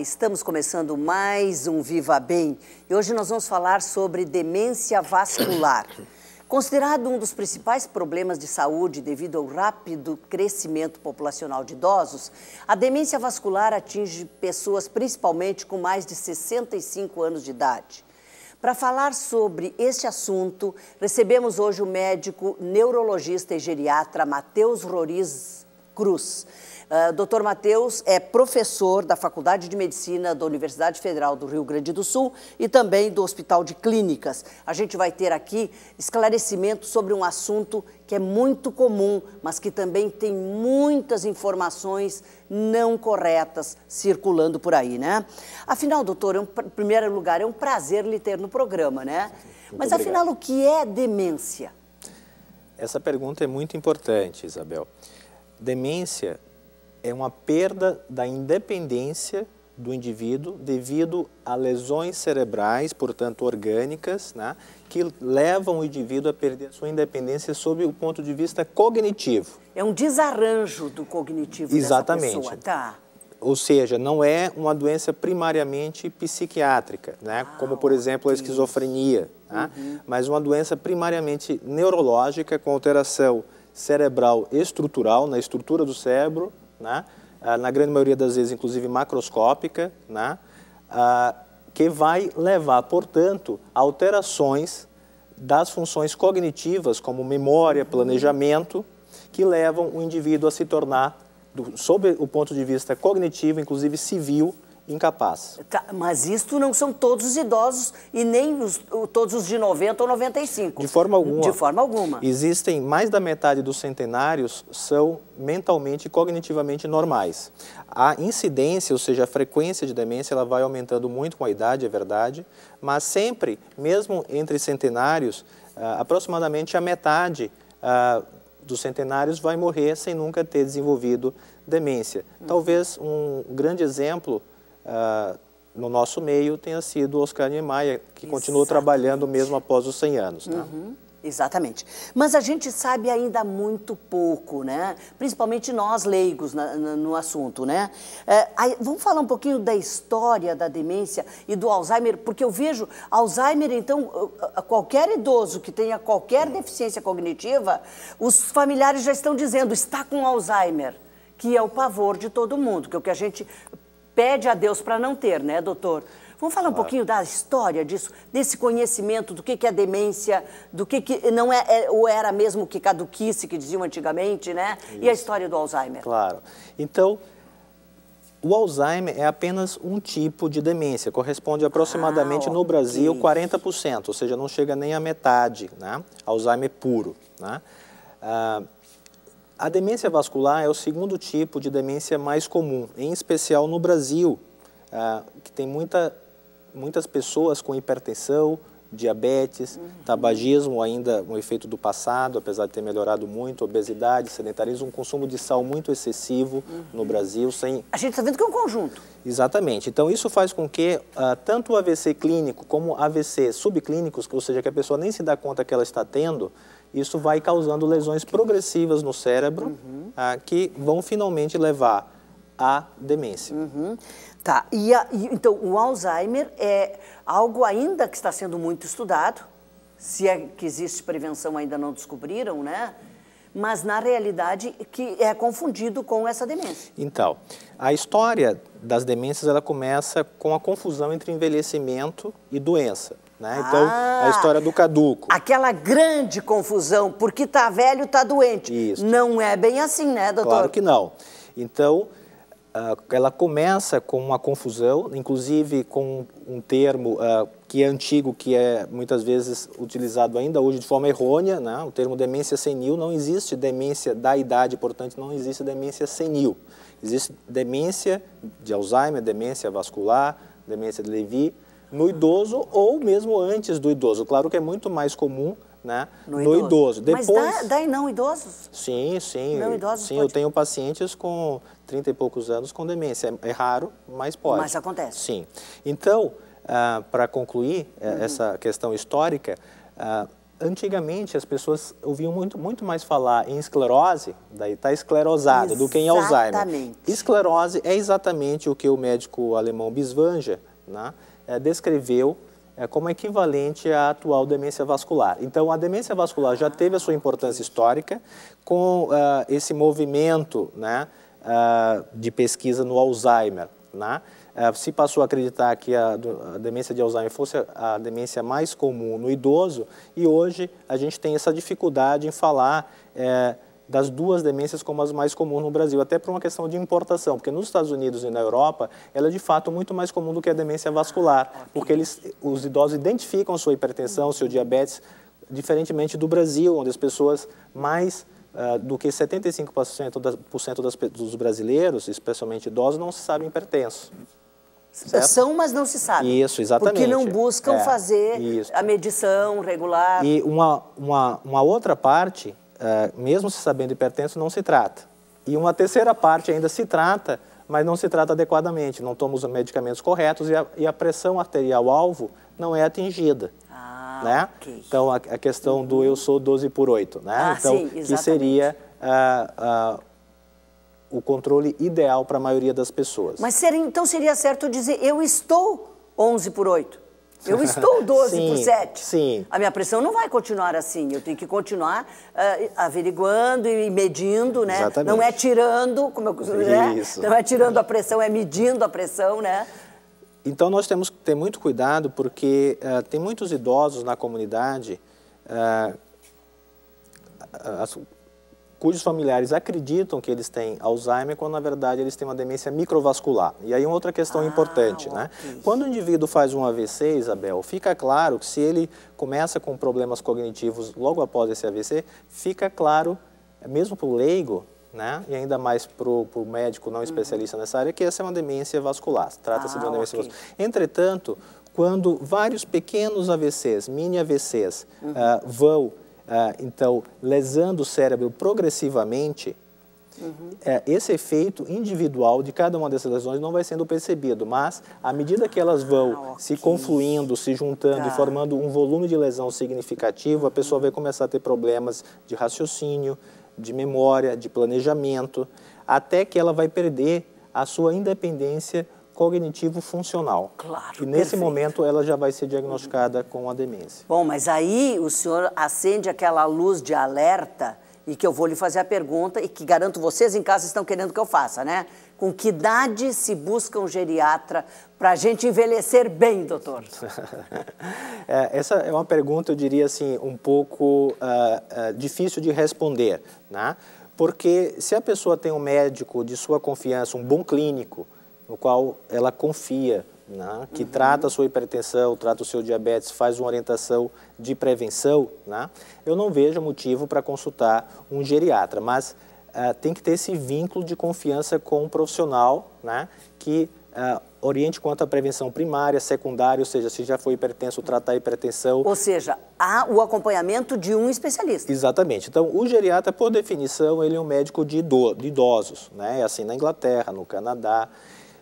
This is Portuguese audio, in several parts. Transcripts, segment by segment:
estamos começando mais um Viva Bem e hoje nós vamos falar sobre demência vascular. Considerado um dos principais problemas de saúde devido ao rápido crescimento populacional de idosos, a demência vascular atinge pessoas principalmente com mais de 65 anos de idade. Para falar sobre este assunto, recebemos hoje o médico neurologista e geriatra Matheus Roriz Cruz. Ah, Dr. Matheus é professor da Faculdade de Medicina da Universidade Federal do Rio Grande do Sul e também do Hospital de Clínicas. A gente vai ter aqui esclarecimento sobre um assunto que é muito comum, mas que também tem muitas informações não corretas circulando por aí, né? Afinal, doutor, é em primeiro lugar, é um prazer lhe ter no programa, né? Muito mas obrigado. afinal, o que é demência? Essa pergunta é muito importante, Isabel. Demência é uma perda da independência do indivíduo devido a lesões cerebrais, portanto orgânicas, né, que levam o indivíduo a perder a sua independência sob o ponto de vista cognitivo. É um desarranjo do cognitivo Exatamente. dessa pessoa, tá? Ou seja, não é uma doença primariamente psiquiátrica, né, ah, como por exemplo a esquizofrenia, né, uhum. mas uma doença primariamente neurológica com alteração cerebral estrutural na estrutura do cérebro né? Ah, na grande maioria das vezes, inclusive macroscópica, né? Ah, que vai levar, portanto, a alterações das funções cognitivas, como memória, planejamento, que levam o indivíduo a se tornar, sob o ponto de vista cognitivo, inclusive civil, incapaz. Tá, mas isto não são todos os idosos e nem os, todos os de 90 ou 95. De forma alguma. De forma alguma. Existem mais da metade dos centenários são mentalmente e cognitivamente normais. A incidência, ou seja, a frequência de demência, ela vai aumentando muito com a idade, é verdade, mas sempre, mesmo entre centenários, ah, aproximadamente a metade ah, dos centenários vai morrer sem nunca ter desenvolvido demência. Talvez um grande exemplo uh, no nosso meio tenha sido Oscar Niemeyer, que Exatamente. continuou trabalhando mesmo após os 100 anos. Né? Uhum. Exatamente. Mas a gente sabe ainda muito pouco, né? Principalmente nós leigos na, na, no assunto, né? É, aí, vamos falar um pouquinho da história da demência e do Alzheimer, porque eu vejo Alzheimer, então, qualquer idoso que tenha qualquer deficiência cognitiva, os familiares já estão dizendo, está com Alzheimer que é o pavor de todo mundo, que é o que a gente pede a Deus para não ter, né, doutor? Vamos falar um claro. pouquinho da história disso, desse conhecimento do que, que é demência, do que, que não é, é ou era mesmo que caduquice que diziam antigamente, né? Isso. E a história do Alzheimer. Claro. Então, o Alzheimer é apenas um tipo de demência, corresponde aproximadamente ah, no Brasil isso. 40%, ou seja, não chega nem à metade, né? Alzheimer puro, né? Ah, a demência vascular é o segundo tipo de demência mais comum, em especial no Brasil, ah, que tem muita, muitas pessoas com hipertensão, diabetes, uhum. tabagismo ainda um efeito do passado, apesar de ter melhorado muito, obesidade, sedentarismo, um consumo de sal muito excessivo uhum. no Brasil, sem... A gente está vendo que é um conjunto. Exatamente. Então, isso faz com que ah, tanto o AVC clínico como AVC subclínicos, ou seja, que a pessoa nem se dá conta que ela está tendo, isso vai causando lesões progressivas no cérebro uhum. ah, que vão finalmente levar à demência. Uhum. Tá, e a, e, então o Alzheimer é algo ainda que está sendo muito estudado, se é que existe prevenção ainda não descobriram, né? Mas na realidade que é confundido com essa demência. Então, a história das demências ela começa com a confusão entre envelhecimento e doença. Né? Então, a ah, história do caduco. Aquela grande confusão, porque tá velho, tá doente. Isso. Não é bem assim, né, doutor? Claro que não. Então, ah, ela começa com uma confusão, inclusive com um termo ah, que é antigo, que é muitas vezes utilizado ainda hoje de forma errônea, né? o termo demência senil, não existe demência da idade, portanto não existe demência senil. Existe demência de Alzheimer, demência vascular, demência de Levy, no idoso ou mesmo antes do idoso. Claro que é muito mais comum né, no, no idoso. idoso. Depois... Mas dá, dá, em não idosos? Sim, sim. Não idosos sim, pode... eu tenho pacientes com 30 e poucos anos com demência. É, raro, mas pode. Mas acontece. Sim. Então, ah, para concluir eh, uhum. essa questão histórica, ah, antigamente as pessoas ouviam muito, muito mais falar em esclerose, daí está esclerosado, exatamente. do que em Alzheimer. Esclerose é exatamente o que o médico alemão Biswanger, né, é, descreveu é, como equivalente à atual demência vascular. Então, a demência vascular já teve a sua importância histórica com uh, esse movimento né, uh, de pesquisa no Alzheimer. Né? Uh, se passou a acreditar que a, a, demência de Alzheimer fosse a demência mais comum no idoso, e hoje a gente tem essa dificuldade em falar das duas demências como as mais comuns no Brasil, até por uma questão de importação, porque nos Estados Unidos e na Europa, ela é de fato muito mais comum do que a demência vascular, porque eles, os idosos identificam sua hipertensão, seu diabetes, diferentemente do Brasil, onde as pessoas mais uh, do que 75% das, por cento das, dos brasileiros, especialmente idosos, não se sabem hipertensos. Certo? São, mas não se sabe. Isso, exatamente. Porque não buscam é, fazer isso. a medição regular. E uma, uma, uma outra parte uh, mesmo se sabendo hipertenso, não se trata. E uma terceira parte ainda se trata, mas não se trata adequadamente, não toma os medicamentos corretos e a, e a pressão arterial alvo não é atingida. Ah, né? Okay. Então, a, a questão uhum. do eu sou 12 por 8, né? Ah, então, sim, que seria uh, uh, o controle ideal para a maioria das pessoas. Mas seria, então seria certo dizer eu estou 11 por 8? Eu estou 12 sim, por 7. Sim. A minha pressão não vai continuar assim. Eu tenho que continuar uh, averiguando e medindo, né? Exatamente. Não é tirando, como eu costumo dizer, né? não é tirando a pressão, é medindo a pressão, né? Então nós temos que ter muito cuidado porque uh, tem muitos idosos na comunidade uh, cujos familiares acreditam que eles têm Alzheimer, quando na verdade eles têm uma demência microvascular. E aí uma outra questão ah, importante, né? Quando o indivíduo faz um AVC, Isabel, fica claro que se ele começa com problemas cognitivos logo após esse AVC, fica claro, mesmo para o leigo, né? E ainda mais para o médico não uhum. especialista uhum. nessa área, que essa é uma demência vascular. Trata-se ah, de uma ah, demência okay. vascular. Entretanto, quando vários pequenos AVCs, mini AVCs, uhum. uh, vão ah, então, lesando o cérebro progressivamente, uhum. é, esse efeito individual de cada uma dessas lesões não vai sendo percebido, mas à medida que elas ah, vão ah, se confluindo, se juntando tá. e formando um volume de lesão significativo, a pessoa vai começar a ter problemas de raciocínio, de memória, de planejamento, até que ela vai perder a sua independência cognitivo funcional. Claro. E nesse perfeito. momento ela já vai ser diagnosticada com a demência. Bom, mas aí o senhor acende aquela luz de alerta e que eu vou lhe fazer a pergunta e que garanto vocês em casa estão querendo que eu faça, né? Com que idade se busca um geriatra para a gente envelhecer bem, doutor? é, essa é uma pergunta, eu diria assim, um pouco uh, uh, difícil de responder, né? Porque se a pessoa tem um médico de sua confiança, um bom clínico, no qual ela confia, né? que uhum. trata a sua hipertensão, trata o seu diabetes, faz uma orientação de prevenção, né? eu não vejo motivo para consultar um geriatra, mas uh, tem que ter esse vínculo de confiança com um profissional né? que uh, oriente quanto à prevenção primária, secundária, ou seja, se já foi hipertenso, tratar a hipertensão. Ou seja, há o acompanhamento de um especialista. Exatamente. Então, o geriatra, por definição, ele é um médico de, idosos, né? É assim na Inglaterra, no Canadá.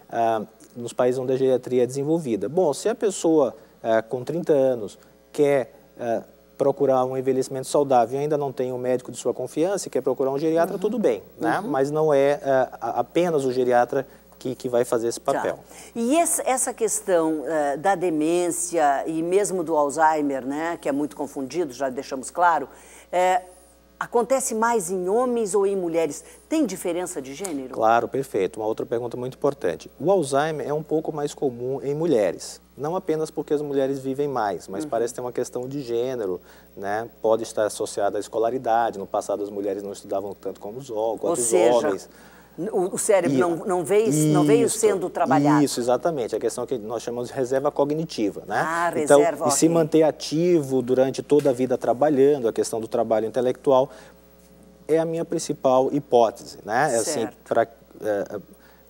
Ah, nos países onde a geriatria é desenvolvida. Bom, se a pessoa ah, com 30 anos quer ah, procurar um envelhecimento saudável e ainda não tem um médico de sua confiança e quer procurar um geriatra, uhum. tudo bem, né? Uhum. mas não é apenas o geriatra que, que, vai fazer esse tá. papel. Tá. E essa questão uh, da demência e mesmo do Alzheimer, né, que é muito confundido, já deixamos claro, eh, Acontece mais em homens ou em mulheres? Tem diferença de gênero? Claro, perfeito. Uma outra pergunta muito importante. O Alzheimer é um pouco mais comum em mulheres. Não apenas porque as mulheres vivem mais, mas uhum. parece ter uma questão de gênero, né? Pode estar associada à escolaridade. No passado as mulheres não estudavam tanto como os, ou seja, homens. O, cérebro e, não, não, veio, isso, não veio sendo trabalhado. Isso, exatamente. A questão é que nós chamamos de reserva cognitiva, né? Ah, então, reserva, E se manter ativo durante toda a vida trabalhando, a questão do trabalho intelectual, é a minha principal hipótese, né? É assim, certo. Assim, para é,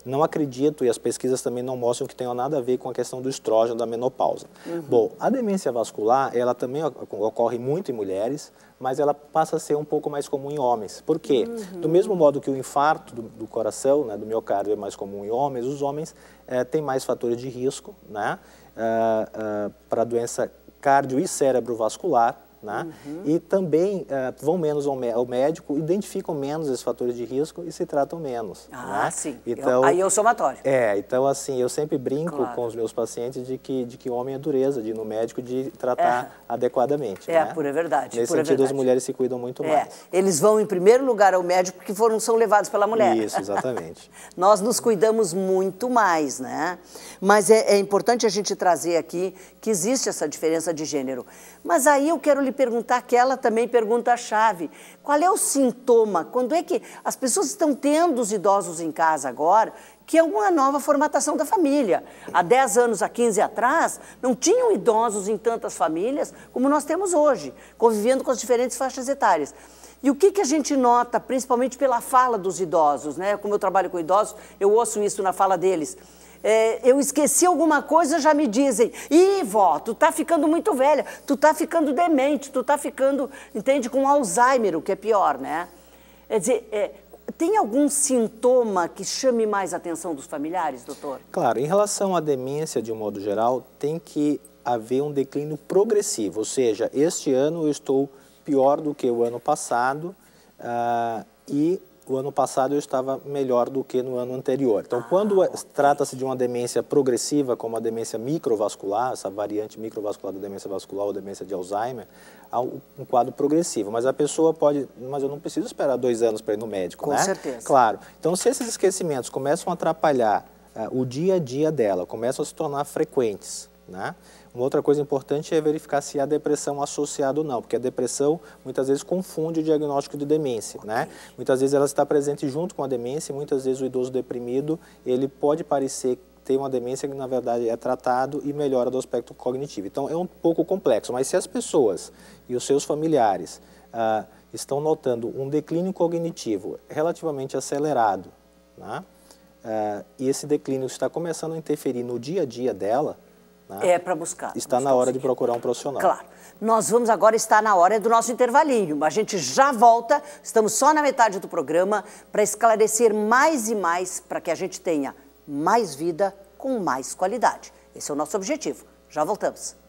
não acredito, e as pesquisas também não mostram que tenha nada a ver com a questão do estrógeno, da menopausa. Uhum. Bom, a demência vascular, ela também ocorre muito em mulheres, mas ela passa a ser um pouco mais comum em homens. Por quê? Uhum. Do mesmo modo que o infarto do, do coração, né, do miocárdio, é mais comum em homens, os homens é, têm mais fatores de risco né, uh, eh, uh, eh, para doença cardio e cérebro vascular, né? Uhum. E também uh, vão menos ao, ao, médico, identificam menos esses fatores de risco e se tratam menos. Ah, né? sim. Então, eu, aí é o somatório. É, então assim, eu sempre brinco claro. com os meus pacientes de que, de que homem é dureza, de ir no médico, de tratar é. adequadamente. É, né? pura verdade. Nesse pura sentido, verdade. as mulheres se cuidam muito é. mais. Eles vão em primeiro lugar ao médico porque foram, são levados pela mulher. Isso, exatamente. Nós nos cuidamos muito mais, né? Mas é, é importante a gente trazer aqui que existe essa diferença de gênero. Mas aí eu quero lhe perguntar que ela também pergunta a chave. Qual é o sintoma? Quando é que as pessoas estão tendo os idosos em casa agora? Que é uma nova formatação da família. Há 10 anos, há 15 atrás, não tinham idosos em tantas famílias como nós temos hoje, convivendo com as diferentes faixas etárias. E o que, que a gente nota, principalmente pela fala dos idosos, né? Como eu trabalho com idosos, eu ouço isso na fala deles é, eu esqueci alguma coisa, já me dizem, ih, vó, tu tá ficando muito velha, tu tá ficando demente, tu tá ficando, entende, com Alzheimer, o que é pior, né? Quer dizer, é, tem algum sintoma que chame mais a atenção dos familiares, doutor? Claro, em relação à demência, de um modo geral, tem que haver um declínio progressivo, ou seja, este ano eu estou pior do que o ano passado uh, e o ano passado eu estava melhor do que no ano anterior. Então, quando é, trata-se de uma demência progressiva, como a demência microvascular, essa variante microvascular da demência vascular ou demência de Alzheimer, há um quadro progressivo. Mas a pessoa pode, mas eu não preciso esperar dois anos para ir no médico, Com né? Com certeza. Claro. Então, se esses esquecimentos começam a atrapalhar uh, o dia a dia dela, começam a se tornar frequentes, né? Uma outra coisa importante é verificar se há depressão associada ou não, porque a depressão muitas vezes confunde o diagnóstico de demência, né? Muitas vezes ela está presente junto com a demência, muitas vezes o idoso deprimido, ele pode parecer ter uma demência que na verdade é tratado e melhora do aspecto cognitivo. Então é um pouco complexo, mas se as pessoas e os seus familiares ah, estão notando um declínio cognitivo relativamente acelerado, né? ah, e esse declínio está começando a interferir no dia a dia dela, né? É para buscar. Está buscar na hora de procurar um profissional. Claro. Nós vamos agora estar na hora do nosso intervalinho. A gente já volta, estamos só na metade do programa, para esclarecer mais e mais, para que a gente tenha mais vida com mais qualidade. Esse é o nosso objetivo. Já voltamos.